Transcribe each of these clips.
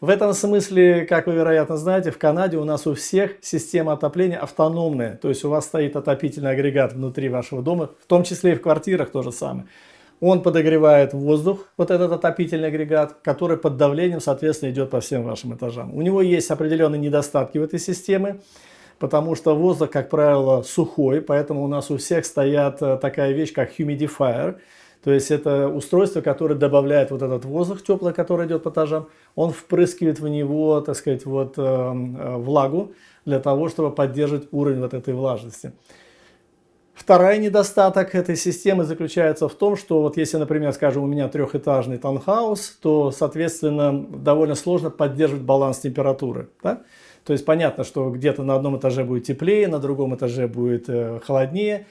В этом смысле, как вы, вероятно, знаете, в Канаде у нас у всех система отопления автономная. То есть у вас стоит отопительный агрегат внутри вашего дома, в том числе и в квартирах то же самое. Он подогревает воздух, вот этот отопительный агрегат, который под давлением, соответственно, идет по всем вашим этажам. У него есть определенные недостатки в этой системе потому что воздух, как правило, сухой, поэтому у нас у всех стоят э, такая вещь, как humidifier. То есть это устройство, которое добавляет вот этот воздух теплый, который идет по этажам, он впрыскивает в него, так сказать, вот эм, э, влагу для того, чтобы поддерживать уровень вот этой влажности. Второй недостаток этой системы заключается в том, что вот если, например, скажем, у меня трехэтажный таунхаус, то, соответственно, довольно сложно поддерживать баланс температуры. Да? То есть понятно, что где-то на одном этаже будет теплее, на другом этаже будет э, холоднее.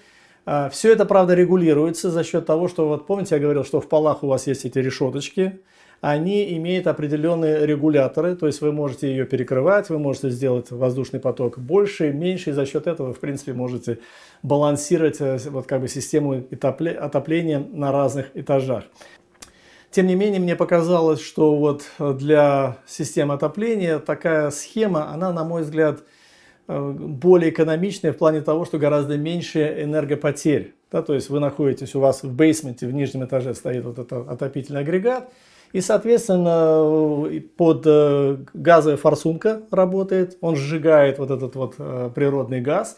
А, Все это, правда, регулируется за счет того, что, вот помните, я говорил, что в полах у вас есть эти решеточки, они имеют определенные регуляторы, то есть вы можете ее перекрывать, вы можете сделать воздушный поток больше, меньше, и за счет этого, вы, в принципе, можете балансировать э, вот как бы систему отопления на разных этажах. Тем не менее, мне показалось, что вот э, для системы отопления такая схема, она, на мой взгляд, э, более экономичная в плане того, что гораздо меньше энергопотерь. Да, то есть вы находитесь, у вас в бейсменте, в нижнем этаже стоит вот этот отопительный агрегат, и, соответственно, э, под газовая форсунка работает, он сжигает вот этот вот природный газ,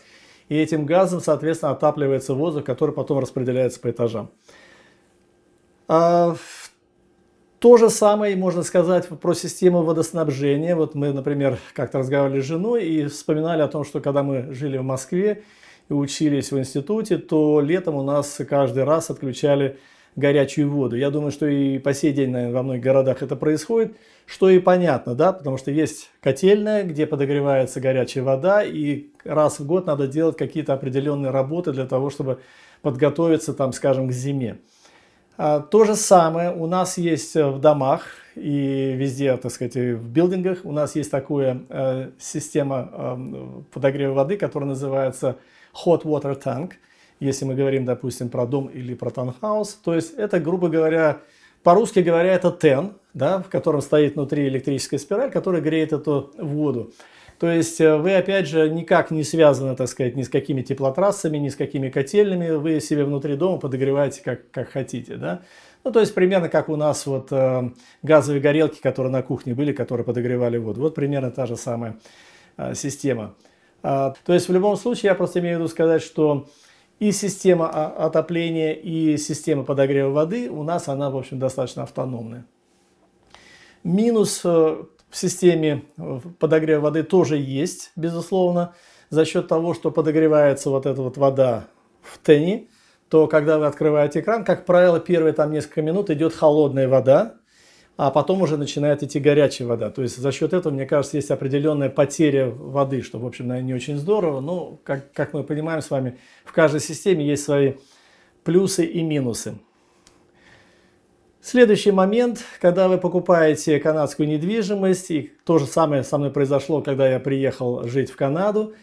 и этим газом, соответственно, отапливается воздух, который потом распределяется по этажам. А, то же самое можно сказать про систему водоснабжения. Вот мы, например, как-то разговаривали с женой и вспоминали о том, что когда мы жили в Москве и учились в институте, то летом у нас каждый раз отключали горячую воду. Я думаю, что и по сей день, наверное, во многих городах это происходит, что и понятно, да, потому что есть котельная, где подогревается горячая вода, и раз в год надо делать какие-то определенные работы для того, чтобы подготовиться, там, скажем, к зиме. А, то же самое у нас есть э, в домах и везде, так сказать, в билдингах. У нас есть такая э, система эм, подогрева воды, которая называется Hot Water Tank. Если мы говорим, допустим, про дом или про танхаус, то есть это, грубо говоря, по-русски говоря, это тен, да, в котором стоит внутри электрическая спираль, которая греет эту воду. То есть э, вы, опять же, никак не связаны, так сказать, ни с какими теплотрассами, ни с какими котельными. Вы себе внутри дома подогреваете как, как хотите, да? Ну, то есть примерно как у нас вот э, газовые горелки, которые на кухне были, которые подогревали воду. Вот примерно та же самая э, система. Э, то есть в любом случае я просто имею в виду сказать, что и система отопления, и система подогрева воды у нас она, в общем, достаточно автономная. Минус э, в системе э, подогрева воды тоже есть, безусловно, за счет того, что подогревается вот эта вот вода в тене, то когда вы открываете экран, как правило, первые там несколько минут идет холодная вода, а потом уже начинает идти горячая вода. То есть за счет этого, мне кажется, есть определенная потеря воды, что, в общем, наверное, не очень здорово. Но, как, как мы понимаем с вами, в каждой системе есть свои плюсы и минусы. Следующий момент, когда вы покупаете канадскую недвижимость, и то же самое со мной произошло, когда я приехал жить в Канаду,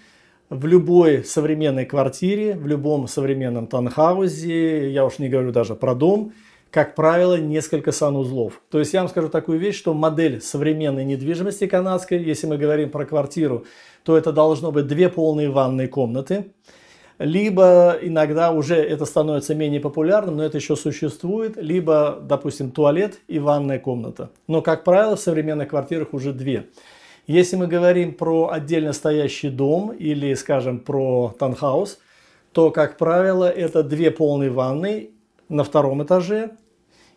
в любой современной квартире, в любом современном танхаузе, я уж не говорю даже про дом, как правило, несколько санузлов. То есть я вам скажу такую вещь, что модель современной недвижимости канадской, если мы говорим про квартиру, то это должно быть две полные ванные комнаты, либо иногда уже это становится менее популярным, но это еще существует, либо, допустим, туалет и ванная комната. Но, как правило, в современных квартирах уже две. Если мы говорим про отдельно стоящий дом или, скажем, про танхаус, то, как правило, это две полные ванны на втором этаже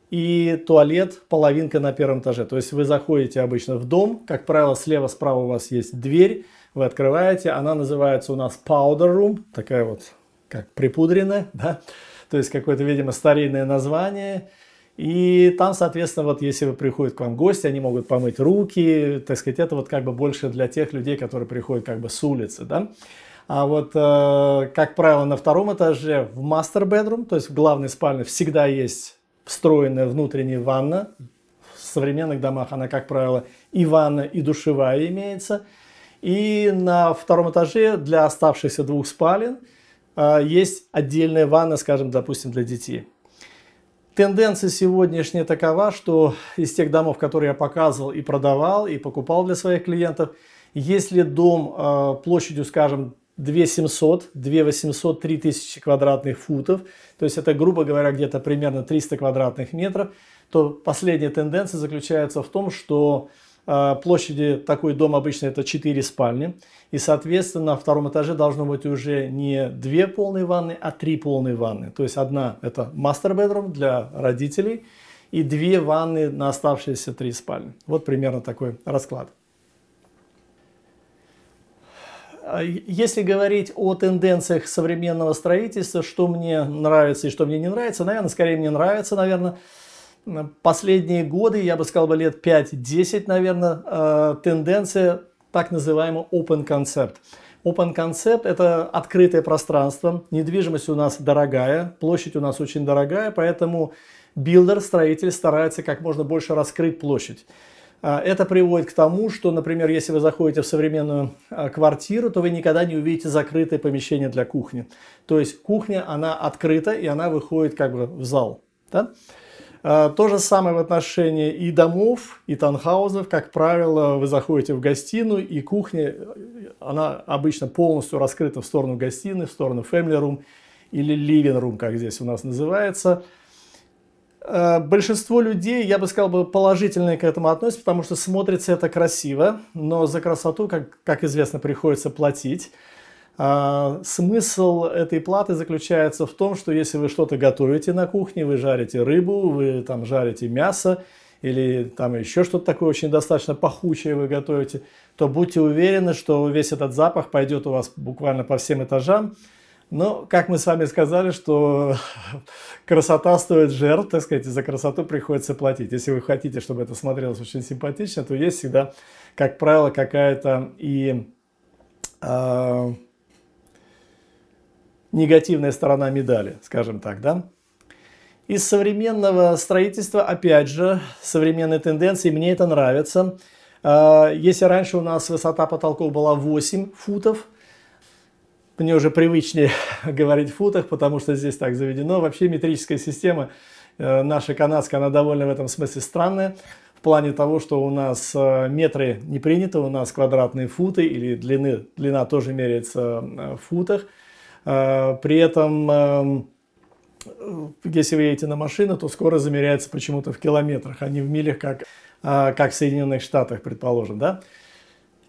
и туалет половинка на первом этаже. То есть вы заходите обычно в дом, как правило, слева-справа у вас есть дверь, вы открываете, она называется у нас Powder Room, такая вот как припудренная, да, то есть какое-то, видимо, старинное название. И там, соответственно, вот если приходят к вам гости, они могут помыть руки, так сказать, это вот как бы больше для тех людей, которые приходят как бы с улицы, да. А вот, э, как правило, на втором этаже в мастер bedroom, то есть в главной спальне, всегда есть встроенная внутренняя ванна. В современных домах она, как правило, и ванна, и душевая имеется – и на втором этаже для оставшихся двух спален а, есть отдельная ванна, скажем, допустим, для детей. Тенденция сегодняшняя такова, что из тех домов, которые я показывал и продавал, и покупал для своих клиентов, если дом а, площадью, скажем, 2700, 2800, 3000 квадратных футов, то есть это, грубо говоря, где-то примерно 300 квадратных метров, то последняя тенденция заключается в том, что а, площади такой дом обычно это 4 спальни. И, соответственно, на втором этаже должно быть уже не две полные ванны, а три полные ванны. То есть одна это мастер-бедрум для родителей и две ванны на оставшиеся три спальни. Вот примерно такой расклад. А, если говорить о тенденциях современного строительства, что мне нравится и что мне не нравится, наверное, скорее мне нравится, наверное, последние годы, я бы сказал бы лет 5-10, наверное, э, тенденция так называемого open concept. Open Concept – это открытое пространство, недвижимость у нас дорогая, площадь у нас очень дорогая, поэтому билдер, строитель старается как можно больше раскрыть площадь. Э, это приводит к тому, что, например, если вы заходите в современную э, квартиру, то вы никогда не увидите закрытое помещение для кухни. То есть кухня, она открыта, и она выходит как бы в зал. Да? Э, то же самое в отношении и домов, и танхаузов. Как правило, вы заходите в гостиную, и кухня, э, она обычно полностью раскрыта в сторону гостиной, в сторону family room или living room, как здесь у нас называется. Э, большинство людей, я бы сказал, бы положительно к этому относятся, потому что смотрится это красиво, но за красоту, как, как известно, приходится платить. А, смысл этой платы заключается в том, что если вы что-то готовите на кухне, вы жарите рыбу, вы там жарите мясо или там еще что-то такое очень достаточно пахучее вы готовите, то будьте уверены, что весь этот запах пойдет у вас буквально по всем этажам. Но, как мы с вами сказали, что красота стоит жертв, так сказать, и за красоту приходится платить. Если вы хотите, чтобы это смотрелось очень симпатично, то есть всегда, как правило, какая-то и... Э, негативная сторона медали, скажем так, да? Из современного строительства, опять же, современные тенденции, мне это нравится. А, если раньше у нас высота потолков была 8 футов, мне уже привычнее говорить в футах, потому что здесь так заведено. Вообще метрическая система э, наша канадская, она довольно в этом смысле странная. В плане того, что у нас э, метры не принято, у нас квадратные футы или длины, длина тоже меряется э, в футах. Э, при этом эм, э, если вы едете на машину, то скорость замеряется почему-то в километрах, а не в милях, как, э, как в Соединенных Штатах, предположим, да?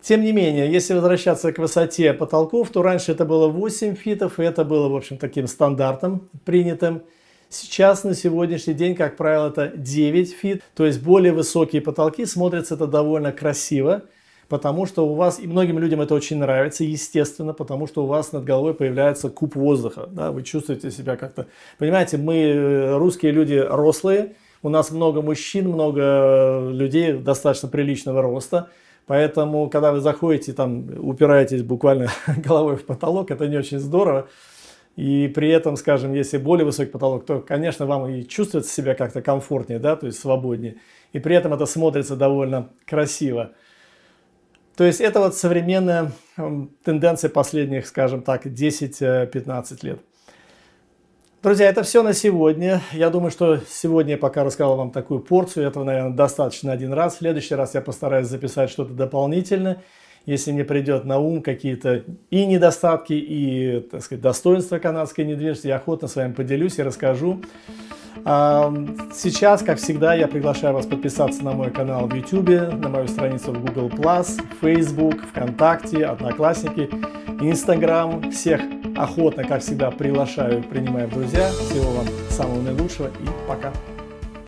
Тем не менее, если возвращаться к высоте потолков, то раньше это было 8 фитов, и это было, в общем, таким стандартом принятым. Сейчас, на сегодняшний день, как правило, это 9 фит, то есть более высокие потолки, смотрится это довольно красиво потому что у вас, и многим людям это очень нравится, естественно, потому что у вас над головой появляется куб воздуха, да, вы чувствуете себя как-то, понимаете, мы, э, русские люди, рослые, у нас много мужчин, много э, людей достаточно приличного роста, поэтому, когда вы заходите, там, упираетесь буквально головой в потолок, это не очень здорово, и при этом, скажем, если более высокий потолок, то, конечно, вам и чувствуется себя как-то комфортнее, да, то есть свободнее. И при этом это смотрится довольно красиво. То есть это вот современная эм, тенденция последних, скажем так, 10-15 лет. Друзья, это все на сегодня. Я думаю, что сегодня я пока рассказал вам такую порцию. Этого, наверное, достаточно один раз. В следующий раз я постараюсь записать что-то дополнительное. Если мне придет на ум какие-то и недостатки, и, так сказать, достоинства канадской недвижимости, я охотно с вами поделюсь и расскажу. Сейчас, как всегда, я приглашаю вас подписаться на мой канал в YouTube, на мою страницу в Google+, Facebook, ВКонтакте, Одноклассники, Instagram. Всех охотно, как всегда, приглашаю, принимаю в друзья. Всего вам самого наилучшего и пока!